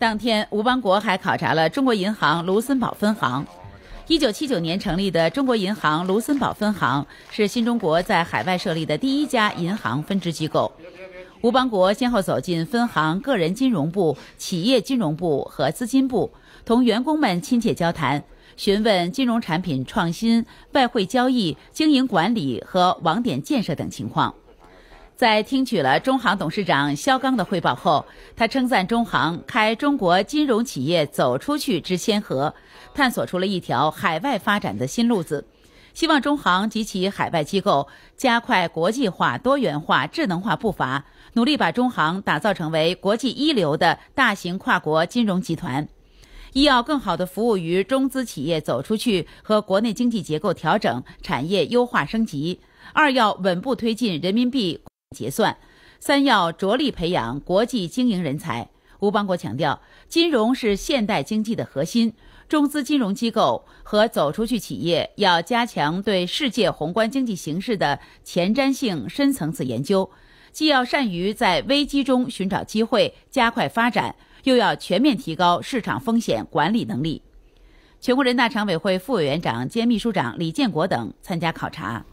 当天，吴邦国还考察了中国银行卢森堡分行。一九七九年成立的中国银行卢森堡分行是新中国在海外设立的第一家银行分支机构。吴邦国先后走进分行个人金融部、企业金融部和资金部，同员工们亲切交谈，询问金融产品创新、外汇交易、经营管理和网点建设等情况。在听取了中行董事长肖钢的汇报后，他称赞中行开中国金融企业走出去之先河，探索出了一条海外发展的新路子。希望中行及其海外机构加快国际化、多元化、智能化步伐，努力把中行打造成为国际一流的大型跨国金融集团。一要更好地服务于中资企业走出去和国内经济结构调整、产业优化升级；二要稳步推进人民币。结算三要着力培养国际经营人才。吴邦国强调，金融是现代经济的核心，中资金融机构和走出去企业要加强对世界宏观经济形势的前瞻性深层次研究，既要善于在危机中寻找机会加快发展，又要全面提高市场风险管理能力。全国人大常委会副委员长兼秘书长李建国等参加考察。